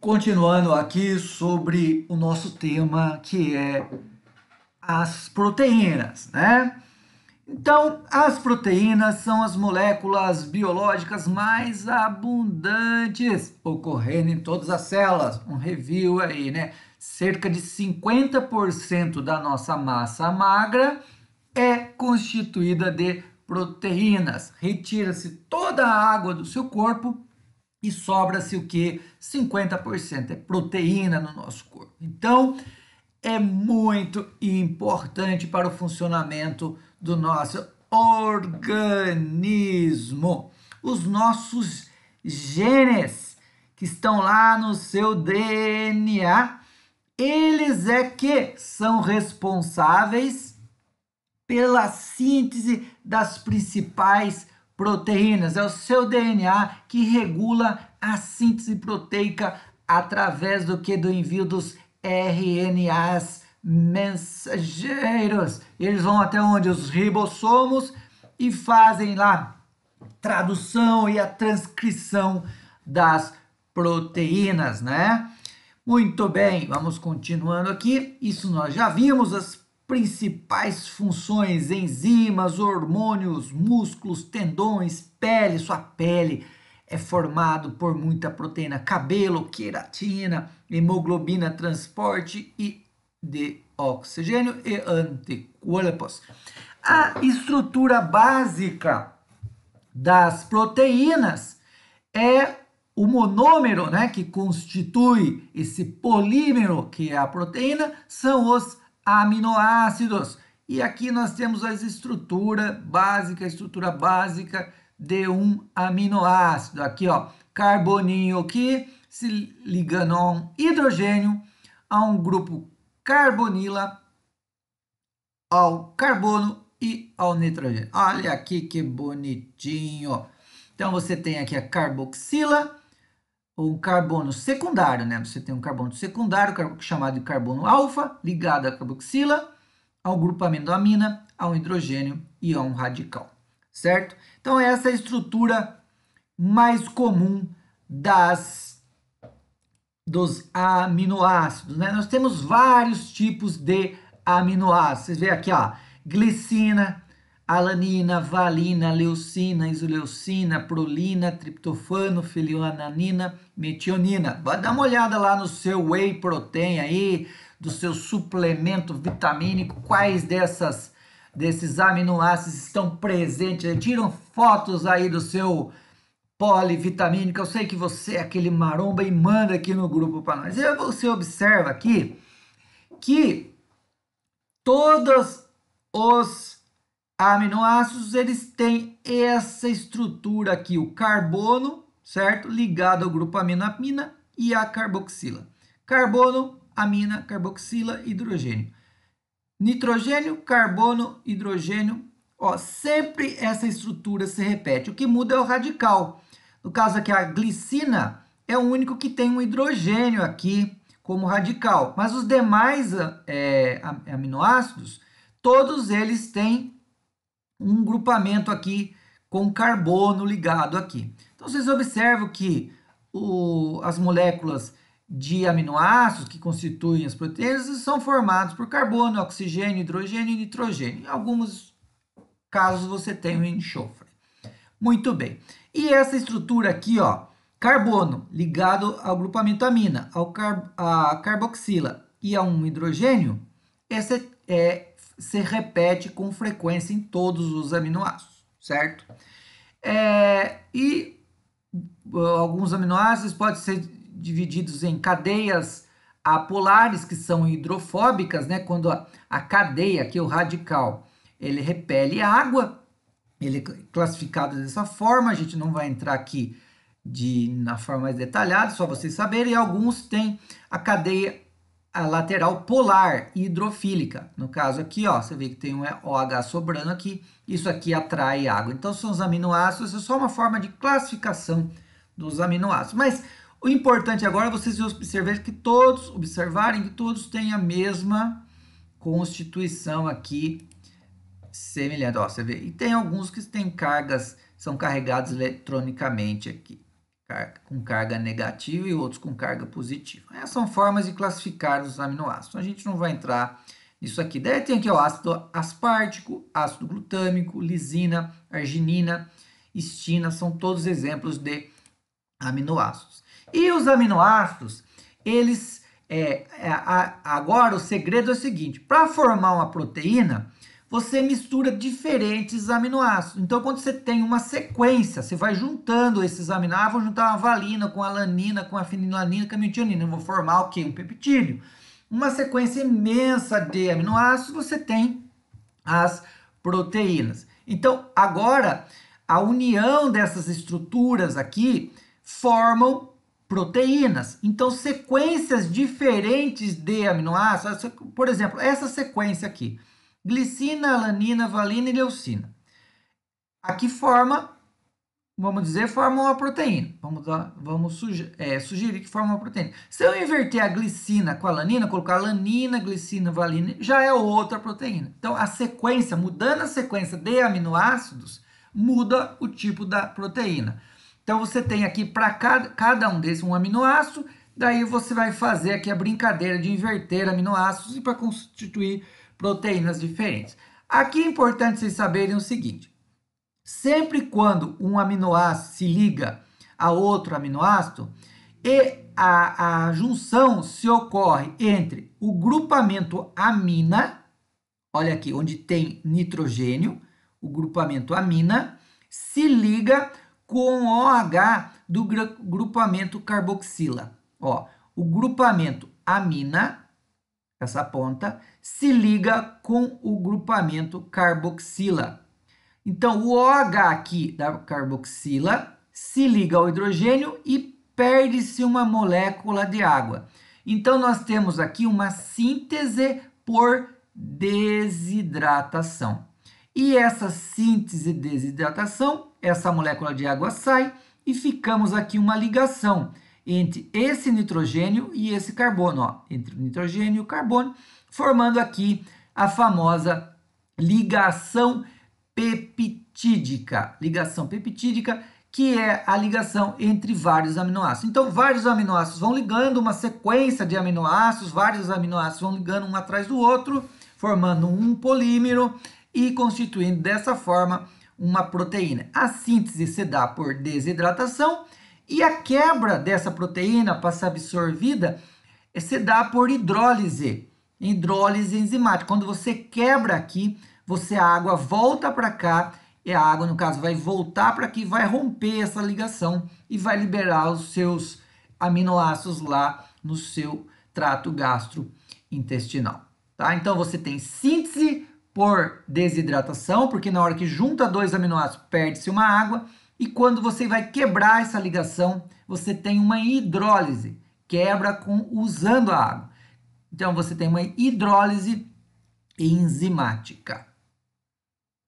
Continuando aqui sobre o nosso tema que é as proteínas, né? Então, as proteínas são as moléculas biológicas mais abundantes ocorrendo em todas as células. Um review aí, né? Cerca de 50% da nossa massa magra é constituída de proteínas. Retira-se toda a água do seu corpo e sobra-se o que? 50% é proteína no nosso corpo. Então, é muito importante para o funcionamento do nosso organismo. Os nossos genes que estão lá no seu DNA, eles é que são responsáveis pela síntese das principais Proteínas é o seu DNA que regula a síntese proteica através do que do envio dos RNAs mensageiros. Eles vão até onde os ribossomos e fazem lá tradução e a transcrição das proteínas, né? Muito bem, vamos continuando aqui. Isso nós já vimos, as principais funções, enzimas, hormônios, músculos, tendões, pele, sua pele é formado por muita proteína, cabelo, queratina, hemoglobina, transporte e de oxigênio e anticorpos. A estrutura básica das proteínas é o monômero, né, que constitui esse polímero que é a proteína, são os aminoácidos. E aqui nós temos a estrutura básica, a estrutura básica de um aminoácido. Aqui, ó, carboninho aqui se ligando a um hidrogênio, a um grupo carbonila, ao carbono e ao nitrogênio. Olha aqui que bonitinho. Então, você tem aqui a carboxila um carbono secundário, né? Você tem um carbono secundário, chamado de carbono alfa, ligado à carboxila, ao grupamento da amina, ao hidrogênio e a um radical, certo? Então, essa é a estrutura mais comum das dos aminoácidos, né? Nós temos vários tipos de aminoácidos. Vocês veem aqui, ó, glicina, alanina, valina, leucina, isoleucina, prolina, triptofano, filioananina, metionina. Vai dar uma olhada lá no seu whey protein aí, do seu suplemento vitamínico, quais dessas desses aminoácidos estão presentes. Tiram fotos aí do seu polivitamínico. Eu sei que você é aquele maromba e manda aqui no grupo para nós. E você observa aqui que todos os aminoácidos, eles têm essa estrutura aqui, o carbono, certo? Ligado ao grupo aminoamina e a carboxila. Carbono, amina, carboxila, hidrogênio. Nitrogênio, carbono, hidrogênio. Ó, sempre essa estrutura se repete. O que muda é o radical. No caso aqui, a glicina é o único que tem um hidrogênio aqui como radical. Mas os demais é, aminoácidos, todos eles têm um grupamento aqui com carbono ligado aqui. Então vocês observam que o, as moléculas de aminoácidos que constituem as proteínas são formados por carbono, oxigênio, hidrogênio e nitrogênio. Em alguns casos você tem o enxofre. Muito bem. E essa estrutura aqui, ó, carbono ligado ao grupamento amina, ao car a carboxila e a um hidrogênio, essa é se repete com frequência em todos os aminoácidos, certo? É, e uh, alguns aminoácidos podem ser divididos em cadeias apolares, que são hidrofóbicas, né? quando a, a cadeia, que é o radical, ele repele água, ele é classificado dessa forma, a gente não vai entrar aqui de, na forma mais detalhada, só vocês saberem, e alguns têm a cadeia a lateral polar hidrofílica. No caso aqui, ó, você vê que tem um OH sobrando aqui, isso aqui atrai água. Então, são os aminoácidos, é só uma forma de classificação dos aminoácidos. Mas o importante agora é vocês observarem que todos, observarem que todos têm a mesma constituição aqui semelhante. Ó, você vê, e tem alguns que têm cargas, são carregados eletronicamente aqui com carga negativa e outros com carga positiva. Essas é, são formas de classificar os aminoácidos. Então, a gente não vai entrar nisso aqui. Daí tem aqui o ácido aspartico, ácido glutâmico, lisina, arginina, histina, são todos exemplos de aminoácidos. E os aminoácidos, eles é, é, a, agora o segredo é o seguinte: para formar uma proteína, você mistura diferentes aminoácidos. Então, quando você tem uma sequência, você vai juntando esses aminoácidos. Ah, vou juntar uma valina com alanina, com afinilanina, com a metionina. Vou formar o quê? Um peptídeo. Uma sequência imensa de aminoácidos, você tem as proteínas. Então, agora, a união dessas estruturas aqui formam proteínas. Então, sequências diferentes de aminoácidos, por exemplo, essa sequência aqui glicina, alanina, valina e leucina. Aqui forma, vamos dizer, forma uma proteína. Vamos, dar, vamos sugerir, é, sugerir que forma uma proteína. Se eu inverter a glicina com a alanina, colocar alanina, glicina, valina, já é outra proteína. Então, a sequência, mudando a sequência de aminoácidos, muda o tipo da proteína. Então, você tem aqui para cada, cada um desses um aminoácido, daí você vai fazer aqui a brincadeira de inverter aminoácidos e para constituir proteínas diferentes. Aqui é importante vocês saberem o seguinte: sempre quando um aminoácido se liga a outro aminoácido e a, a junção se ocorre entre o grupamento amina, olha aqui, onde tem nitrogênio, o grupamento amina se liga com OH do grupamento carboxila. Ó, o grupamento amina essa ponta, se liga com o grupamento carboxila. Então, o OH aqui da carboxila se liga ao hidrogênio e perde-se uma molécula de água. Então, nós temos aqui uma síntese por desidratação. E essa síntese desidratação, essa molécula de água sai e ficamos aqui uma ligação entre esse nitrogênio e esse carbono, ó, entre o nitrogênio e o carbono, formando aqui a famosa ligação peptídica. Ligação peptídica que é a ligação entre vários aminoácidos. Então, vários aminoácidos vão ligando, uma sequência de aminoácidos, vários aminoácidos vão ligando um atrás do outro, formando um polímero e constituindo dessa forma uma proteína. A síntese se dá por desidratação e a quebra dessa proteína para ser absorvida se é dá por hidrólise, hidrólise enzimática. Quando você quebra aqui, você a água volta para cá, e a água, no caso, vai voltar para aqui, vai romper essa ligação e vai liberar os seus aminoácidos lá no seu trato gastrointestinal. Tá? Então você tem síntese por desidratação, porque na hora que junta dois aminoácidos perde-se uma água e quando você vai quebrar essa ligação, você tem uma hidrólise, quebra com usando a água. Então você tem uma hidrólise enzimática.